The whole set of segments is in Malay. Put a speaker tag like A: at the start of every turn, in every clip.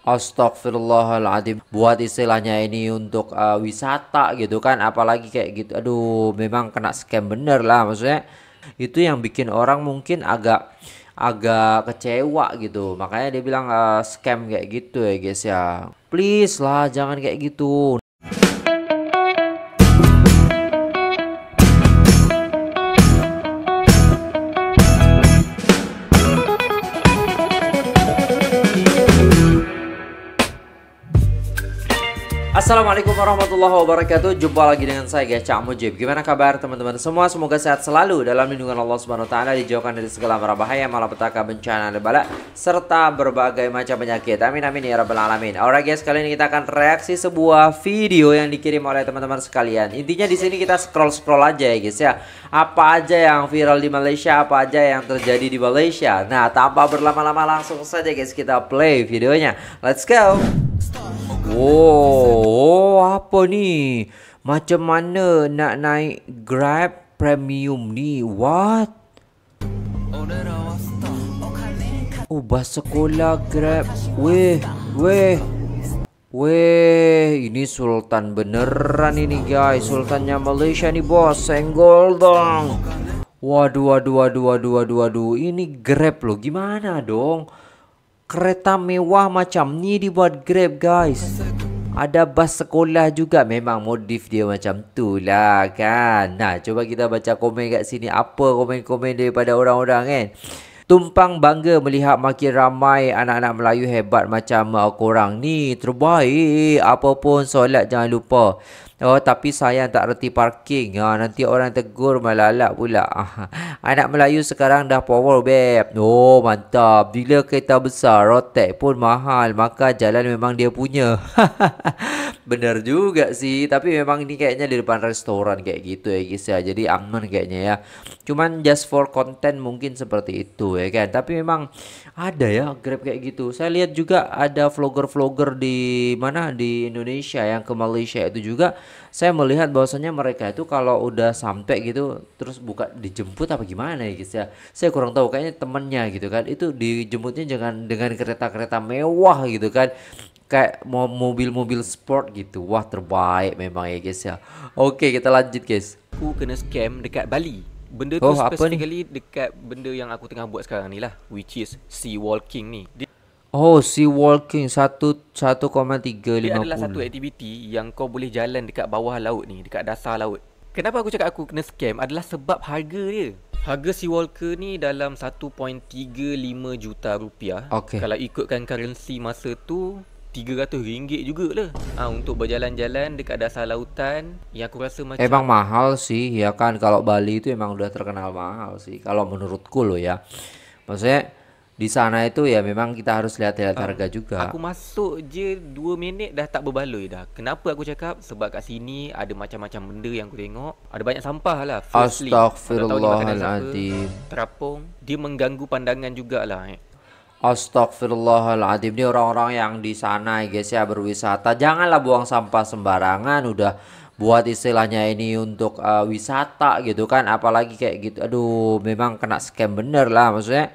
A: Astagfirullahaladzim Buat istilahnya ini untuk uh, wisata gitu kan Apalagi kayak gitu Aduh memang kena scam bener lah maksudnya Itu yang bikin orang mungkin agak agak kecewa gitu makanya dia bilang uh, scam kayak gitu ya guys ya please lah jangan kayak gitu Assalamualaikum warahmatullahi wabarakatuh. Jumpa lagi dengan saya guys, Cak Mujib. Gimana kabar teman-teman semua? Semoga sehat selalu dalam lindungan Allah Subhanahu wa taala, dijauhkan dari segala bahaya, malapetaka, bencana, dan bala serta berbagai macam penyakit. Amin amin ya rabbal alamin. Alright guys, kali ini kita akan reaksi sebuah video yang dikirim oleh teman-teman sekalian. Intinya di sini kita scroll-scroll aja ya guys ya. Apa aja yang viral di Malaysia, apa aja yang terjadi di Malaysia. Nah, tanpa berlama-lama langsung saja guys kita play videonya. Let's go. Start. Wow, oh, apa ni? Macam mana nak naik Grab Premium ni? What? Oh, bas sekolah Grab. Weh, weh. Weh, ini sultan beneran ini guys. Sultannya Malaysia nih bos. Senggol dong. Waduh, waduh, waduh, waduh, waduh, waduh. Ini Grab loh. Gimana dong? kereta mewah macam ni dibuat Grab guys. Ada bas sekolah juga memang modif dia macam tu lah kan. Nah, cuba kita baca komen kat sini. Apa komen-komen daripada orang-orang kan. Tumpang bangga melihat makin ramai anak-anak Melayu hebat macam uh, korang ni. Terbaik. Apapun solat jangan lupa. Oh tapi saya tak reti parking ha, Nanti orang tegur malalak pula ha, Anak Melayu sekarang dah power beb. Oh mantap Bila kereta besar Rotek pun mahal Maka jalan memang dia punya Benar juga sih Tapi memang ini kayaknya di depan restoran Kayak gitu ya guys ya Jadi aman kayaknya ya Cuman just for content mungkin seperti itu ya kan Tapi memang ada ya grab kayak gitu Saya lihat juga ada vlogger-vlogger di mana di Indonesia Yang ke Malaysia itu juga saya melihat bahwasanya mereka itu kalau udah sampai gitu terus buka dijemput apa gimana ya guys ya saya kurang tahu kayaknya temennya gitu kan itu dijemputnya jangan dengan kereta-kereta mewah gitu kan kayak mobil-mobil sport gitu wah terbaik memang ya guys ya
B: oke kita lanjut guys aku kena scam dekat Bali benda tu oh, tu dekat benda yang aku tengah buat sekarang ni lah which is sea walking ni Oh, sea walking
A: 1 1.35. Ia adalah satu
B: aktiviti yang kau boleh jalan dekat bawah laut ni, dekat dasar laut. Kenapa aku cakap aku kena scam adalah sebab harga dia. Harga sea walker ni dalam 1.35 juta rupiah. Okay. Kalau ikutkan currency masa tu, RM300 jugalah ha, Untuk berjalan-jalan dekat dasar lautan Yang aku rasa macam Emang
A: mahal sih ya kan Kalau Bali itu emang udah terkenal mahal sih Kalau menurutku loh ya Maksudnya di sana itu ya memang kita harus lihat lihat uh, harga juga. Aku
B: masuk je 2 minit dah tak berbaloi dah. Kenapa aku cakap? Sebab kat sini ada macam-macam benda yang aku tengok. Ada banyak sampah lah. Astaghfirullahaladzim. Terapung. Dia mengganggu pandangan jugalah. Eh.
A: Astaghfirullahaladzim Ini orang-orang yang di sana guys ya berwisata Janganlah buang sampah sembarangan Udah buat istilahnya ini untuk uh, wisata gitu kan Apalagi kayak gitu Aduh memang kena scam bener lah Maksudnya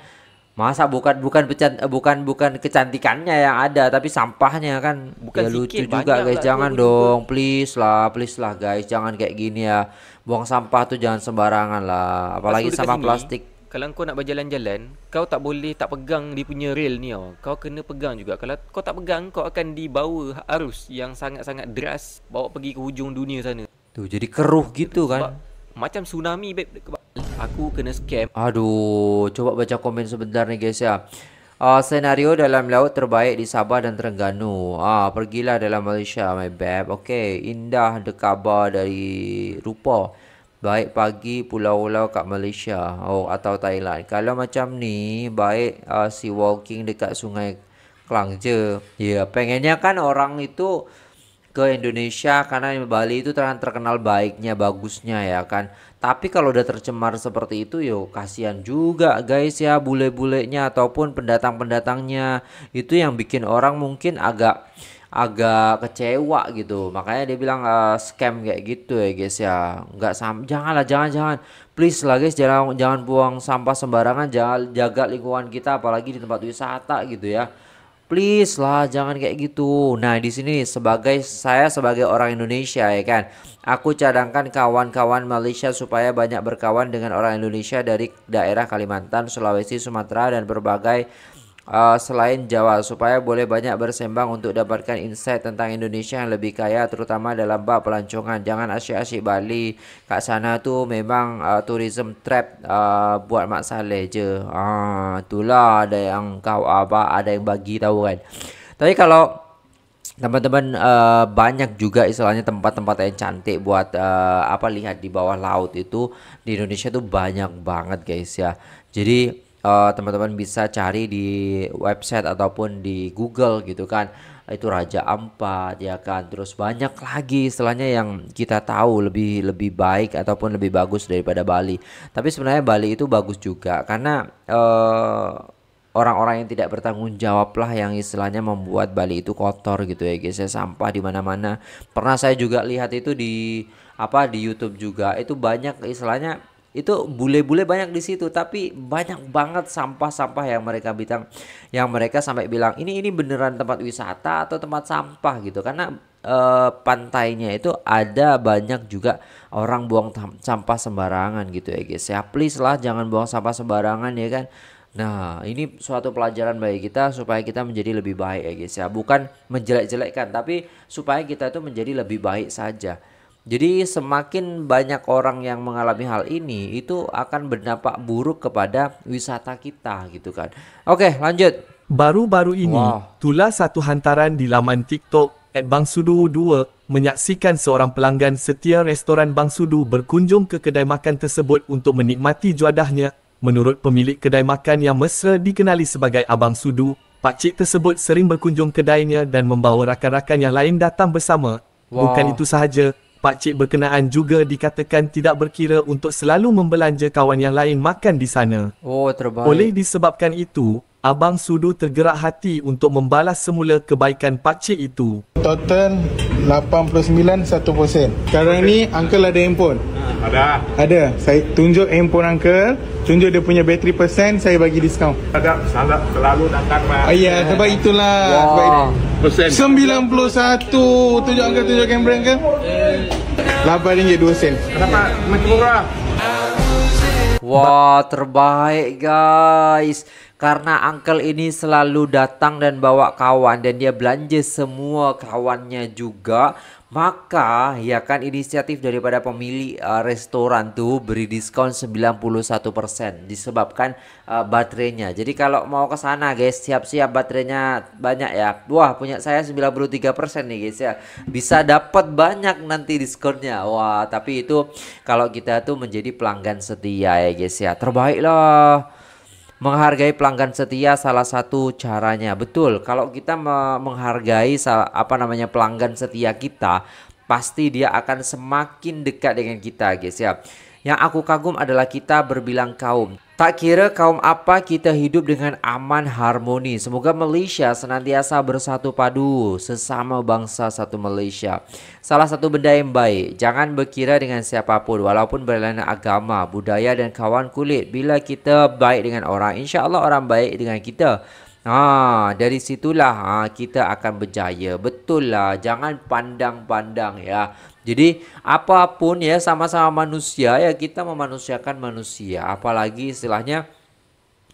A: masa bukan bukan pecan, eh, bukan bukan kecantikannya yang ada tapi sampahnya kan bukan ya lucu sikit, juga guys lah jangan dong gue. please lah please lah guys jangan kayak gini ya buang sampah tuh jangan sembarangan lah apalagi Pasal sampah sini, plastik
B: kalau kau nak berjalan-jalan kau tak boleh tak pegang dia punya rail ni oh. kau kena pegang juga kalau kau tak pegang kau akan dibawa arus yang sangat-sangat deras bawa pergi ke hujung dunia sana tu
A: jadi keruh gitu kan
B: Sebab macam tsunami babe Aku kena scam.
A: Aduh, coba baca komen sebentar ni guys ya. Uh, senario dalam laut terbaik di Sabah dan Terengganu. Ah, uh, pergilah dalam Malaysia my babe. Okey, indah dekabar dari rupa. Baik pagi pulau-pulau kat Malaysia oh, atau Thailand. Kalau macam ni, baik uh, ah, si walking dekat sungai Klang je. yeah, pengennya kan orang itu ke Indonesia karena Bali itu terkenal baiknya bagusnya ya kan tapi kalau udah tercemar seperti itu yo kasihan juga guys ya bule-bulenya ataupun pendatang-pendatangnya itu yang bikin orang mungkin agak agak kecewa gitu makanya dia bilang uh, scam kayak gitu ya guys ya nggak sam janganlah jangan jangan please lah guys jangan jangan buang sampah sembarangan jangan jaga lingkungan kita apalagi di tempat wisata gitu ya please lah jangan kayak gitu. Nah, di sini sebagai saya sebagai orang Indonesia ya kan. Aku cadangkan kawan-kawan Malaysia supaya banyak berkawan dengan orang Indonesia dari daerah Kalimantan, Sulawesi, Sumatera dan berbagai uh, selain Jawa supaya boleh banyak bersembang untuk dapatkan insight tentang Indonesia yang lebih kaya terutama dalam bab pelancongan. Jangan asyik-asyik Bali. kak sana tuh memang uh, tourism trap uh, buat mak saleh je. Ah, itulah ada yang kau apa ada yang bagi tahu kan. Tapi kalau teman-teman uh, banyak juga istilahnya tempat-tempat yang cantik buat uh, apa lihat di bawah laut itu di Indonesia tuh banyak banget guys ya. Jadi teman eh, teman-teman bisa cari di website ataupun di Google gitu kan itu Raja Ampat ya kan terus banyak lagi istilahnya yang kita tahu lebih lebih baik ataupun lebih bagus daripada Bali tapi sebenarnya Bali itu bagus juga karena uh, orang-orang yang tidak bertanggung jawab lah yang istilahnya membuat Bali itu kotor gitu ya guys ya sampah di mana-mana pernah saya juga lihat itu di apa di YouTube juga itu banyak istilahnya itu bule-bule banyak di situ tapi banyak banget sampah-sampah yang mereka bilang yang mereka sampai bilang ini ini beneran tempat wisata atau tempat sampah gitu karena eh, pantainya itu ada banyak juga orang buang sampah sembarangan gitu ya guys ya please lah jangan buang sampah sembarangan ya kan Nah, ini suatu pelajaran bagi kita supaya kita menjadi lebih baik ya guys ya. Bukan menjelek-jelekkan, tapi supaya kita itu menjadi lebih baik saja. Jadi semakin banyak orang yang mengalami hal ini itu akan berdampak buruk kepada wisata kita gitu kan. Oke, lanjut.
C: Baru-baru ini, wow. tulah satu hantaran di laman TikTok Sudu 2 menyaksikan seorang pelanggan setia restoran Sudu berkunjung ke kedai makan tersebut untuk menikmati juadahnya. Menurut pemilik kedai makan yang mesra dikenali sebagai Abang Sudu, pakcik tersebut sering berkunjung kedainya dan membawa rakan-rakan yang lain datang bersama. Wow. Bukan itu sahaja, pakcik berkenaan juga dikatakan tidak berkira untuk selalu membelanja kawan yang lain makan di sana. Oh, terbaik. Oleh disebabkan itu, Abang Sudu tergerak hati untuk membalas semula kebaikan pakcik itu. Total 89 1%. Sekarang ni uncle ada handphone. Ah, ada. Ada. Saya tunjuk handphone uncle, tunjuk dia punya bateri persen, saya bagi diskaun.
B: Ada salah selalu datang mah. Oh, ah, ya, sebab itulah. Wow. Sebab persen. 91. Tunjuk uncle tunjuk kamera ke?
A: Lapan ringgit dua Kenapa? Macam murah. Wah, terbaik guys. Karena uncle ini selalu datang dan bawa kawan dan dia belanja semua kawannya juga. Maka ya kan inisiatif daripada pemilik uh, restoran tuh beri diskon 91% disebabkan uh, baterainya. Jadi kalau mau ke sana guys siap-siap baterainya banyak ya. Wah punya saya 93% nih guys ya. Bisa dapat banyak nanti diskonnya. Wah tapi itu kalau kita tuh menjadi pelanggan setia ya guys ya. Terbaik lah menghargai pelanggan setia salah satu caranya. Betul, kalau kita menghargai apa namanya pelanggan setia kita, pasti dia akan semakin dekat dengan kita, guys ya. Yang aku kagum adalah kita berbilang kaum. Tak kira kaum apa kita hidup dengan aman harmoni. Semoga Malaysia senantiasa bersatu padu sesama bangsa satu Malaysia. Salah satu benda yang baik, jangan berkira dengan siapapun walaupun berlainan agama, budaya dan kawan kulit. Bila kita baik dengan orang, insya-Allah orang baik dengan kita. Ha, dari situlah ha, kita akan berjaya. Betul lah, jangan pandang-pandang ya. Jadi apapun ya sama-sama manusia ya kita memanusiakan manusia. Apalagi istilahnya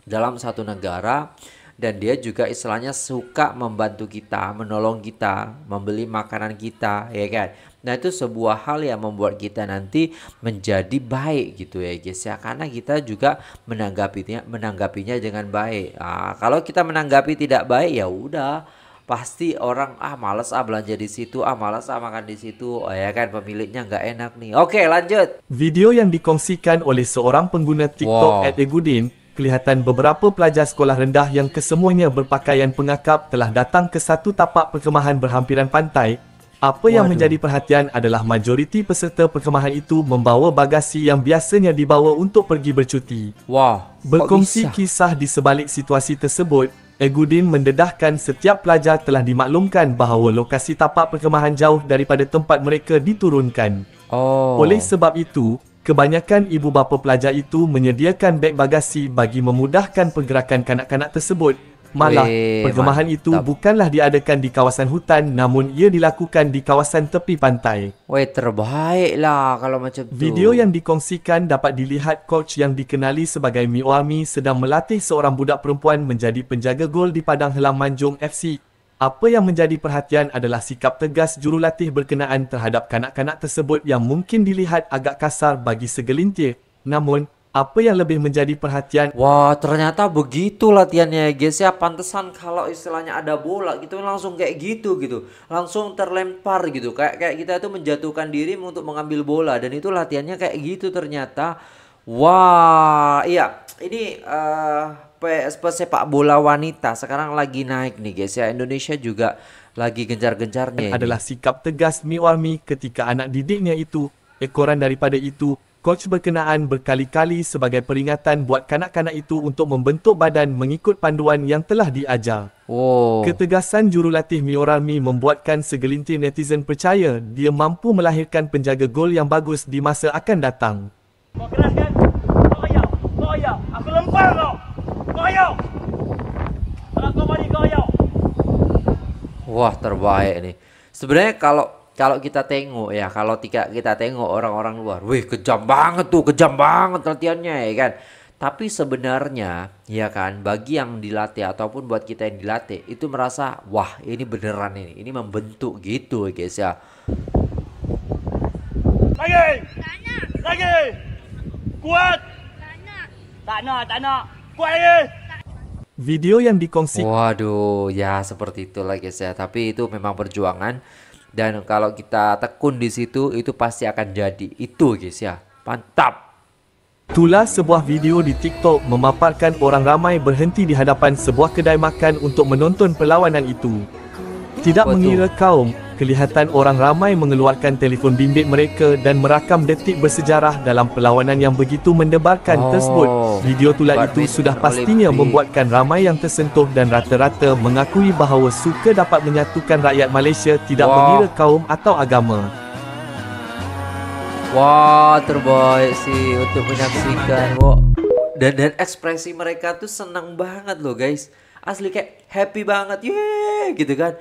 A: dalam satu negara dan dia juga istilahnya suka membantu kita, menolong kita, membeli makanan kita, ya kan. Nah itu sebuah hal yang membuat kita nanti menjadi baik gitu ya guys ya karena kita juga menanggapinya menanggapinya dengan baik. Nah, kalau kita menanggapi tidak baik ya udah pasti orang ah malas ah belanja di situ ah malas ah makan di situ oh, ya kan pemiliknya nggak enak nih
C: oke lanjut video yang dikongsikan oleh seorang pengguna TikTok wow. @egudin kelihatan beberapa pelajar sekolah rendah yang kesemuanya berpakaian pengakap telah datang ke satu tapak perkemahan berhampiran pantai apa yang Waduh. menjadi perhatian adalah majoriti peserta perkemahan itu membawa bagasi yang biasanya dibawa untuk pergi bercuti. Wah, berkongsi kisah di sebalik situasi tersebut, Egudin mendedahkan setiap pelajar telah dimaklumkan bahawa lokasi tapak perkemahan jauh daripada tempat mereka diturunkan. Oh. Oleh sebab itu, kebanyakan ibu bapa pelajar itu menyediakan beg bagasi bagi memudahkan pergerakan kanak-kanak tersebut Malah, Wee, eh, perkemahan man, itu tak. bukanlah diadakan di kawasan hutan namun ia dilakukan di kawasan tepi pantai. Weh,
A: terbaiklah
C: kalau macam tu. Video yang dikongsikan dapat dilihat coach yang dikenali sebagai Miwami sedang melatih seorang budak perempuan menjadi penjaga gol di padang helang manjung FC. Apa yang menjadi perhatian adalah sikap tegas jurulatih berkenaan terhadap kanak-kanak tersebut yang mungkin dilihat agak kasar bagi segelintir. Namun, apa yang lebih menjadi perhatian? Wah,
A: ternyata begitu latihannya ya, guys ya. Pantesan kalau istilahnya ada bola gitu langsung kayak gitu gitu. Langsung terlempar gitu. Kayak kayak kita itu menjatuhkan diri untuk mengambil bola dan itu latihannya kayak gitu ternyata. Wah, iya. Ini uh, sepak bola wanita sekarang lagi naik nih guys ya. Indonesia juga lagi gencar-gencarnya. Adalah sikap tegas Miwami ketika anak didiknya itu
C: ekoran daripada itu Coach berkenaan berkali-kali sebagai peringatan buat kanak-kanak itu untuk membentuk badan mengikut panduan yang telah diajar. Oh. Ketegasan jurulatih Miorami membuatkan segelintir netizen percaya dia mampu melahirkan penjaga gol yang bagus di masa akan datang. Kau keras kan?
B: Koyau! Koyau! Aku lempar kau! Koyau! Kalau kau balik,
A: koyau! Wah, terbaik ni. Sebenarnya kalau kalau kita tengok ya, kalau tiga kita tengok orang-orang luar, wih kejam banget tuh, kejam banget latihannya ya kan. Tapi sebenarnya ya kan bagi yang dilatih ataupun buat kita yang dilatih itu merasa wah ini beneran ini, ini membentuk gitu ya guys ya.
C: Lagi. Lagi. Kuat. Tak nak. Tak nak,
A: Kuat lagi video yang dikongsi. Waduh, ya seperti itu lagi saya. Tapi itu memang perjuangan. dan kalau kita tekun di situ itu pasti akan jadi itu guys ya mantap
C: Itulah sebuah video di TikTok memaparkan orang ramai berhenti di hadapan sebuah kedai makan untuk menonton perlawanan itu. Tidak Betul. mengira kaum, kelihatan orang ramai mengeluarkan telefon bimbit mereka dan merakam detik bersejarah dalam perlawanan yang begitu mendebarkan oh, tersebut. Video tulat itu sudah pastinya membuatkan ramai yang tersentuh dan rata-rata mengakui bahawa suka dapat menyatukan rakyat Malaysia tidak wow. mengira kaum atau agama.
A: Wah, wow, terbaik sih untuk menyaksikan. Wow. Dan dan ekspresi mereka tuh senang banget loh, guys. Asli kayak happy banget. Ye, gitu kan.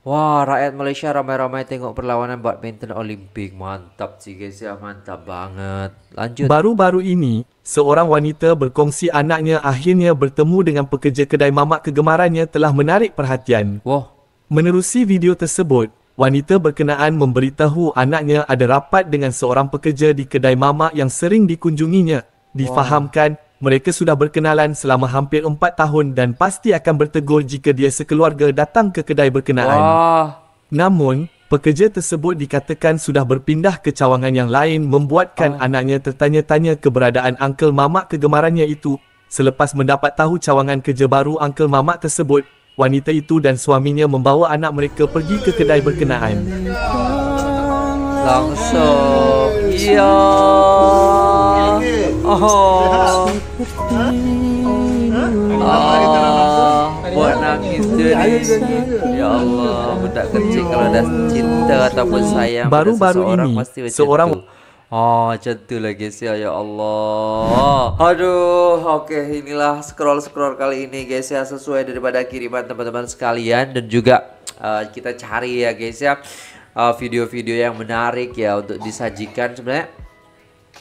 A: Wah, rakyat Malaysia ramai-ramai tengok perlawanan badminton Olimpik. Mantap sih guys ya, mantap banget.
C: Lanjut. Baru-baru ini, seorang wanita berkongsi anaknya akhirnya bertemu dengan pekerja kedai mamak kegemarannya telah menarik perhatian. Wah. Menerusi video tersebut, wanita berkenaan memberitahu anaknya ada rapat dengan seorang pekerja di kedai mamak yang sering dikunjunginya. Difahamkan, Wah mereka sudah berkenalan selama hampir 4 tahun dan pasti akan bertegur jika dia sekeluarga datang ke kedai berkenaan. Wah. Namun, pekerja tersebut dikatakan sudah berpindah ke cawangan yang lain membuatkan ah. anaknya tertanya-tanya keberadaan Uncle Mamak kegemarannya itu. Selepas mendapat tahu cawangan kerja baru Uncle Mamak tersebut, wanita itu dan suaminya membawa anak mereka pergi ke kedai berkenaan.
A: Langsung.
C: iya. Yeah. Oh.
A: Buat nangis je ni. Ya Allah, budak kecil kalau dah cinta ataupun sayang baru-baru ini pasti seorang tu. Oh, macam tu lah guys ya, ya Allah Aduh, oke okay, inilah scroll-scroll kali ini guys ya Sesuai daripada kiriman teman-teman sekalian Dan juga uh, kita cari ya guys ya ah, Video-video uh, yang menarik ya untuk disajikan Sebenarnya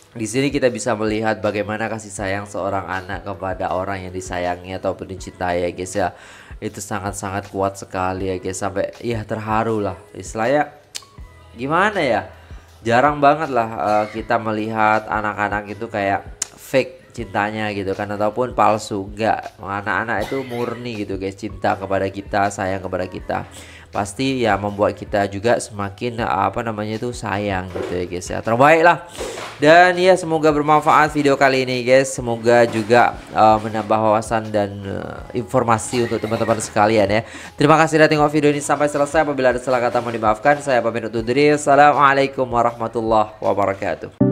A: Di sini kita bisa melihat bagaimana kasih sayang seorang anak kepada orang yang disayangi ataupun dicintai ya guys ya. Itu sangat-sangat kuat sekali ya guys sampai ya terharu lah. Istilahnya gimana ya? Jarang banget lah uh, kita melihat anak-anak itu kayak fake cintanya gitu kan ataupun palsu enggak. Anak-anak itu murni gitu guys cinta kepada kita, sayang kepada kita pasti ya membuat kita juga semakin eh, apa namanya itu sayang gitu ya guys ya terbaik lah dan ya semoga bermanfaat video kali ini guys semoga juga uh, menambah wawasan dan uh, informasi untuk teman-teman sekalian ya terima kasih sudah tengok video ini sampai selesai apabila ada salah kata mohon dimaafkan saya pamit undur diri assalamualaikum warahmatullahi wabarakatuh